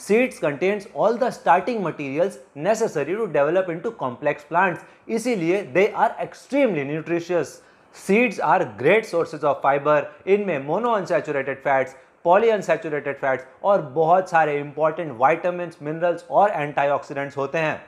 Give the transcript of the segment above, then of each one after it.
Seeds contains all the starting materials necessary to develop into complex plants इसीलिए they are extremely nutritious seeds are great sources of fiber इनमें monounsaturated fats polyunsaturated fats और बहुत सारे important vitamin minerals और antioxidants होते हैं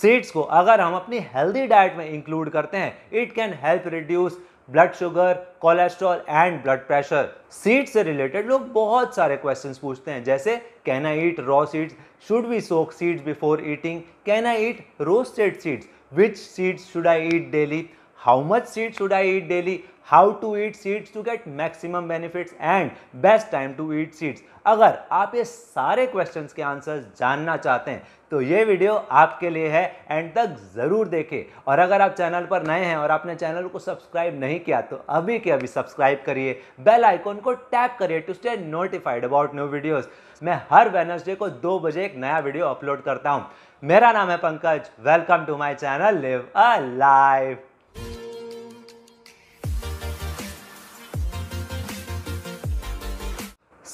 seeds को अगर हम अपनी हेल्दी डाइट में इंक्लूड करते हैं it can help reduce blood sugar cholesterol and blood pressure seed से रिलेटेड लोग बहुत सारे क्वेश्चंस पूछते हैं जैसे can I eat raw seeds should we soak seeds before eating can I eat roasted seeds which seeds should I eat daily how much seeds should I eat daily how to eat seeds to get maximum benefits and best time to eat seeds अगर आप ये सारे questions के answers जानना चाहते हैं तो ये वीडियो आपके लिए है एंड तक ज़रूर देखें और अगर आप चैनल पर नए हैं और आपने चैनल को सब्सक्राइब नहीं किया तो अभी के अभी सब्सक्राइब करिए बेल आइकॉन को टैप करिए to stay notified about new videos मैं हर वेनसडे को दो बजे एक नया वीडियो अपलोड करता हूँ मेरा नाम है Pankaj welcome to my channel live a life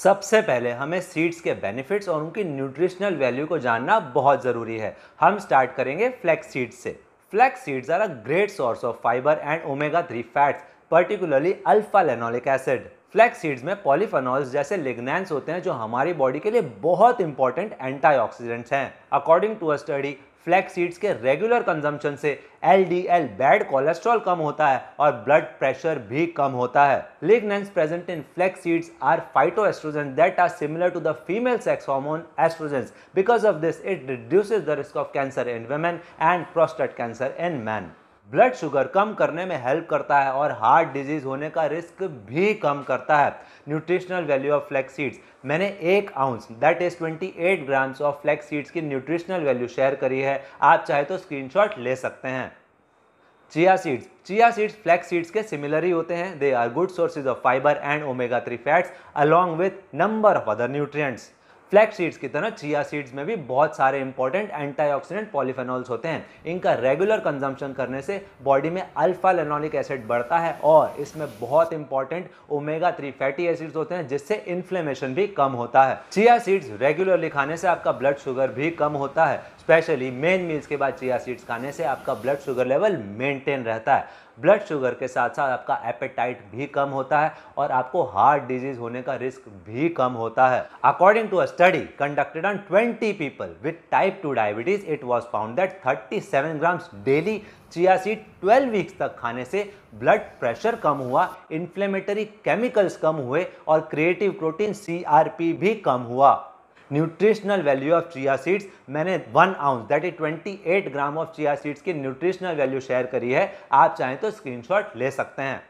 सबसे पहले हमें सीड्स के बेनिफिट्स और उनकी न्यूट्रिशनल वैल्यू को जानना बहुत ज़रूरी है हम स्टार्ट करेंगे फ्लैक्स सीड्स से flax seeds are a great source of fiber and omega three fats particularly alpha linolenic acid flax seeds में पॉलीफेनॉल्स जैसे लिग्नेंस होते हैं जो हमारी बॉडी के लिए बहुत इंपॉर्टेंट एंटीऑक्सीडेंट्स हैं according to a study flax seeds के रेगुलर कंजम्पशन से एलडीएल बैड कोलेस्ट्रॉल कम होता है और ब्लड प्रेशर भी कम होता है lignans present in flax seeds are phytoestrogens that are similar to the female sex hormone estrogens because of this it reduces the risk of cancer in women and prostate cancer in men blood sugar कम करने में help करता है और heart disease होने का risk भी कम करता है nutritional value of flax seeds मैंने एक ounce that is 28 grams of flax seeds की न्यूट्रिशनल वैल्यू शेयर करी है आप चाहे तो स्क्रीनशॉट ले सकते हैं chia seeds chia seeds flax seeds के सिमिलर ही होते हैं they are good sources of fiber and omega three fats along with number of other nutrients flax seeds की तरह चिया सीड्स में भी बहुत सारे इंपॉर्टेंट एंटीऑक्सीडेंट पॉलीफेनॉल्स होते हैं इनका रेगुलर कंजम्पशन करने से बॉडी में अल्फा लेनोलिक एसिड बढ़ता है और इसमें बहुत important omega three fatty acids होते हैं जिससे इन्फ्लेमेशन भी कम होता है चिया सीड्स रेगुलरली खाने से आपका ब्लड शुगर भी कम होता है स्पेशली मेन मील्स के बाद चिया सीड्स खाने से आपका ब्लड शुगर लेवल मेंटेन रहता है ब्लड शुगर के साथ साथ आपका एपेटाइट भी कम होता है और आपको हार्ट डिजीज होने का रिस्क भी कम होता है according to a study conducted on twenty people with type two diabetes it was found that thirty seven grams daily chia seed twelve weeks तक खाने से ब्लड प्रेशर कम हुआ इन्फ्लेमेटरी केमिकल्स कम हुए और क्रिएटिव प्रोटीन सी भी कम हुआ nutritional value of chia seeds मैंने one ounce that is 28 gram of chia seeds की न्यूट्रिशनल वैल्यू शेयर करी है आप चाहें तो स्क्रीनशॉट ले सकते हैं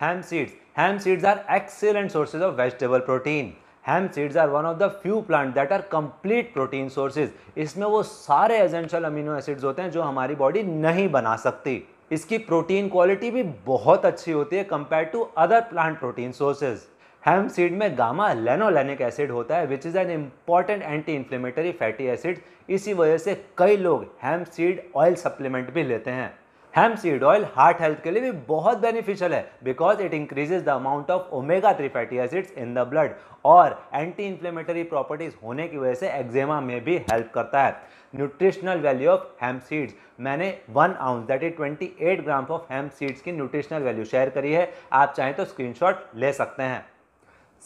hemp seeds hemp seeds are excellent sources of vegetable protein hemp seeds are one of the few plant that are complete protein sources इसमें वो सारे एजेंशियल अमीनो एसिड्स होते हैं जो हमारी बॉडी नहीं बना सकती इसकी प्रोटीन क्वालिटी भी बहुत अच्छी होती है compare to other plant protein sources hemp seed में गामा लेनोलैनिक एसिड होता है which is an important anti inflammatory fatty acid इसी वजह से कई लोग हैम सीड ऑयल सप्लीमेंट भी लेते हैं hemp seed oil heart health के लिए भी बहुत बेनिफिशियल है because it increases the amount of omega three fatty acids in the blood और एंटी इन्फ्लेमेटरी प्रॉपर्टीज होने की वजह से एक्जेमा में भी हेल्प करता है nutritional value of hemp seeds मैंने one ounce that is twenty eight gram of hemp seeds की न्यूट्रिशनल वैल्यू शेयर करी है आप चाहें तो स्क्रीनशॉट ले सकते हैं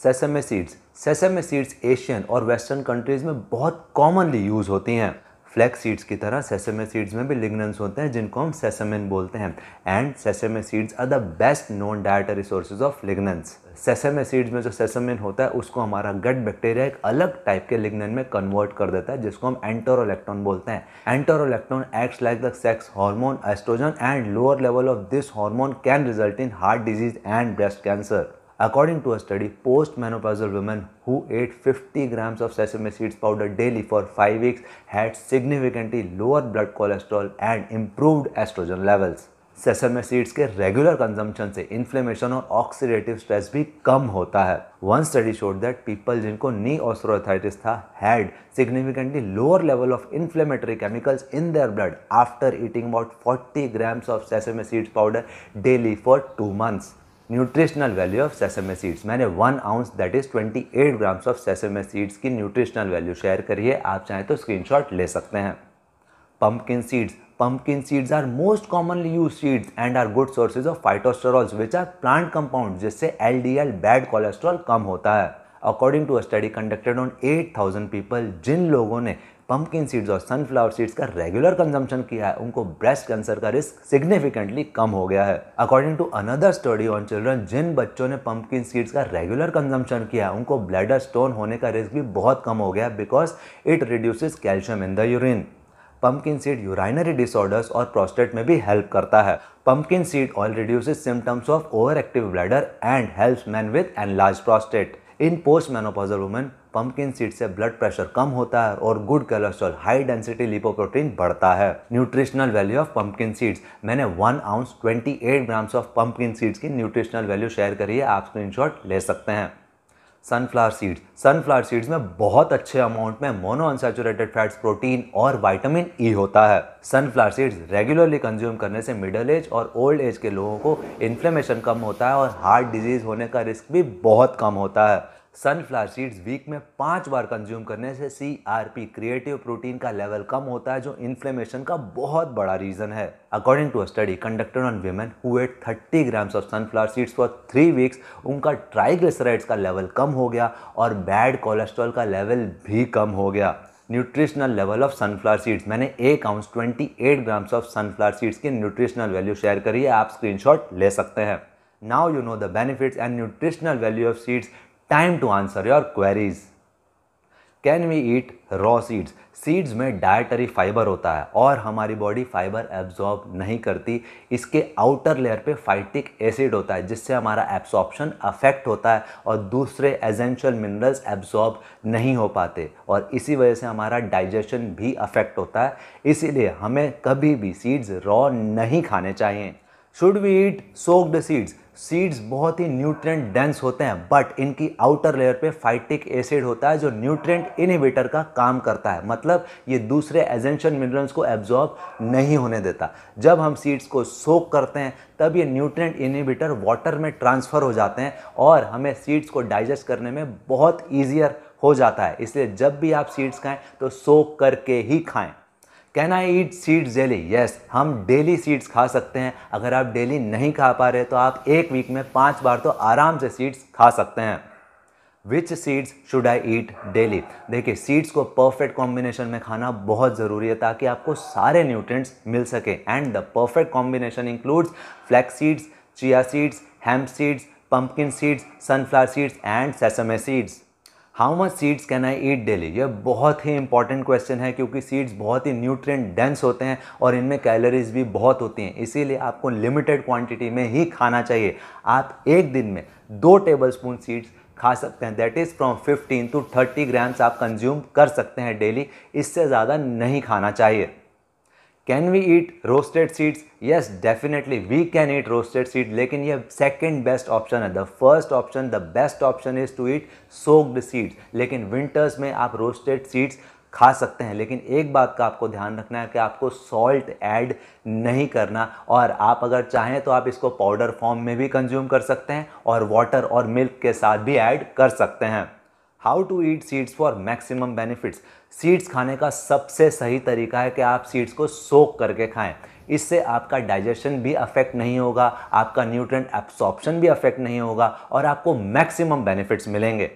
sesame seeds sesame seeds Asian और वेस्टर्न कंट्रीज़ में बहुत कॉमनली यूज़ होती हैं फ्लैक्स सीड्स की तरह सेसमे सीड्स में भी लिग्नन्स होते हैं जिनको हम सेसमिन बोलते हैं and sesame seeds are the best non dietary sources of lignans sesame seeds में जो सेसमिन होता है उसको हमारा गट बैक्टीरिया एक अलग टाइप के लिग्नन में कन्वर्ट कर देता है जिसको हम एंटोरोलेक्ट्रॉन बोलते हैं enterolactone acts like the sex hormone estrogen and lower level of this hormone can result in heart disease and breast cancer According to a study, postmenopausal women who ate 50 grams of sesame seeds powder daily for 5 weeks had significantly lower blood cholesterol and improved estrogen levels. Sesame seeds के regular consumption से inflammation और oxidative stress भी कम होता है one study showed that people जिनको knee osteoarthritis था had significantly lower level of inflammatory chemicals in their blood after eating about 40 grams of sesame seeds powder daily for two months nutritional value of sesame seeds मैंने one ounce that is 28 grams of sesame seeds की nutritional value share करी आप चाहें तो screenshot ले सकते हैं pumpkin seeds pumpkin seeds are most commonly use seeds and are good sources of phytosterol which are plant compound जिससे L D L bad cholesterol कम होता है according to a study conducted on eight thousand people जिन लोगों ने pumpkin seeds और sunflower seeds का regular consumption किया है उनको ब्रेस्ट कैंसर का रिस्क सिग्निफिकेंटली कम हो गया है according to another study on children जिन बच्चों ने पंपकिन सीड्स का रेगुलर कंजम्पशन किया है उनको ब्लैडर स्टोन होने का रिस्क भी बहुत कम हो गया because it reduces calcium in the urine pumpkin seed urinary disorders और प्रोस्टेट में भी हेल्प करता है pumpkin seed all reduces symptoms of over active bladder and helps men with enlarge prostate in post menopausal women pumpkin seed से blood pressure कम होता है और good cholesterol high density lipoprotein बढ़ता है nutritional value of pumpkin seeds मैंने one ounce 28 grams of pumpkin seeds की nutritional value share करी है आप स्क्रीनशॉट ले सकते हैं सनफ्लावर सीड्स सनफ्लावर सीड्स में बहुत अच्छे अमाउंट में मोनो अनसेचुरेटेड फैट्स प्रोटीन और विटामिन ई e होता है सनफ्लावर सीड्स रेगुलरली कंज्यूम करने से मिडिल एज और ओल्ड एज के लोगों को इन्फ्लेमेशन कम होता है और हार्ट डिजीज होने का रिस्क भी बहुत कम होता है सनफ्लावर सीड्स वीक में पाँच बार कंज्यूम करने से C R P creative protein का लेवल कम होता है जो इन्फ्लेमेशन का बहुत बड़ा रीजन है according to a study conducted on women who ate thirty grams of sunflower seeds for three weeks उनका ट्राइग्लिसराइड्स का लेवल कम हो गया और बैड कोलेस्ट्रॉल का लेवल भी कम हो गया nutritional level of sunflower seeds मैंने एक ounce eight grams of sunflower seeds की न्यूट्रिशनल वैल्यू शेयर करिए आप स्क्रीनशॉट ले सकते हैं now you know the benefits and nutritional value of seeds time to answer your queries can we eat raw seeds seeds में dietary fiber होता है और हमारी बॉडी फाइबर एब्जॉर्ब नहीं करती इसके आउटर लेयर पे फाइटिक एसिड होता है जिससे हमारा एब्सॉर्प्शन अफेक्ट होता है और दूसरे एजेंशियल मिनरल्स एब्जॉर्ब नहीं हो पाते और इसी वजह से हमारा डाइजेशन भी अफेक्ट होता है इसीलिए हमें कभी भी सीड्स रॉ नहीं खाने चाहिए should we eat soaked seeds seeds बहुत ही न्यूट्रेंट डेंस होते हैं बट इनकी आउटर लेयर पे फाइटिक एसिड होता है जो न्यूट्रेंट इनहिबिटर का काम करता है मतलब ये दूसरे एजेंशियल मिनरल्स को एब्जॉर्ब नहीं होने देता जब हम सीड्स को सोक करते हैं तब ये न्यूट्रेंट इनहिबिटर वाटर में ट्रांसफ़र हो जाते हैं और हमें सीड्स को डाइजेस्ट करने में बहुत ईजियर हो जाता है इसलिए जब भी आप सीड्स खाएँ तो सोक करके ही खाएँ can I eat seed daily yes हम डेली सीड्स खा सकते हैं अगर आप डेली नहीं खा पा रहे तो आप एक वीक में पाँच बार तो आराम से सीड्स खा सकते हैं which seeds should I eat daily देखिए सीड्स को परफेक्ट कॉम्बिनेशन में खाना बहुत ज़रूरी है ताकि आपको सारे न्यूट्रिएंट्स मिल सके and the perfect combination includes flax seeds chia seeds hemp seeds pumpkin seeds sunflower seeds and sesame seeds how much seeds can I eat daily यह बहुत ही इंपॉर्टेंट क्वेश्चन है क्योंकि सीड्स बहुत ही न्यूट्रिएंट डेंस होते हैं और इनमें कैलोरीज भी बहुत होती हैं इसीलिए आपको लिमिटेड क्वांटिटी में ही खाना चाहिए आप एक दिन में दो टेबल स्पून सीड्स खा सकते हैं that is from 15 to 30 grams आप कंज्यूम कर सकते हैं डेली इससे ज़्यादा नहीं खाना चाहिए can we eat roasted seeds yes definitely we can eat roasted seed लेकिन ये सेकेंड बेस्ट ऑप्शन है the first option the best option is to eat soaked seeds लेकिन विंटर्स में आप रोस्टेड सीड्स खा सकते हैं लेकिन एक बात का आपको ध्यान रखना है कि आपको सॉल्ट ऐड नहीं करना और आप अगर चाहें तो आप इसको पाउडर फॉर्म में भी कंज्यूम कर सकते हैं और वाटर और मिल्क के साथ भी ऐड कर सकते हैं how to eat seeds for maximum benefits seeds खाने का सबसे सही तरीका है कि आप सीड्स को सोक करके खाएं इससे आपका डाइजेशन भी अफेक्ट नहीं होगा आपका न्यूट्रेंट एब्सॉर्प्शन भी अफेक्ट नहीं होगा और आपको मैक्सिमम बेनिफिट्स मिलेंगे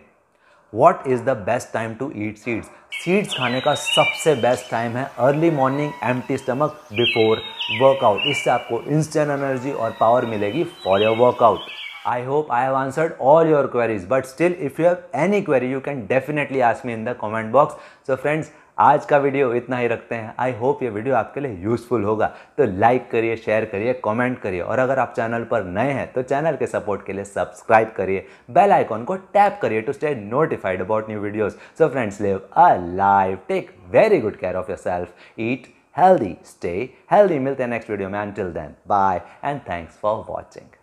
what is the best time to eat seeds seeds खाने का सबसे बेस्ट टाइम है early morning empty stomach before workout इससे आपको इंस्टेंट एनर्जी और पावर मिलेगी for your workout I hope I have answered all your queries but still if you have any query you can definitely ask me in the comment box. So friends आज का video इतना ही रखते हैं I hope ये video आपके लिए useful होगा तो लाइक करिए शेयर करिए कमेंट करिए और अगर आप चैनल पर नए हैं तो चैनल के सपोर्ट के लिए सब्सक्राइब करिए बेल आइकॉन को टैप करिए to stay notified about new videos so friends live a live take very good care of yourself eat healthy stay healthy मिलते हैं नेक्स्ट वीडियो में until then bye and thanks for watching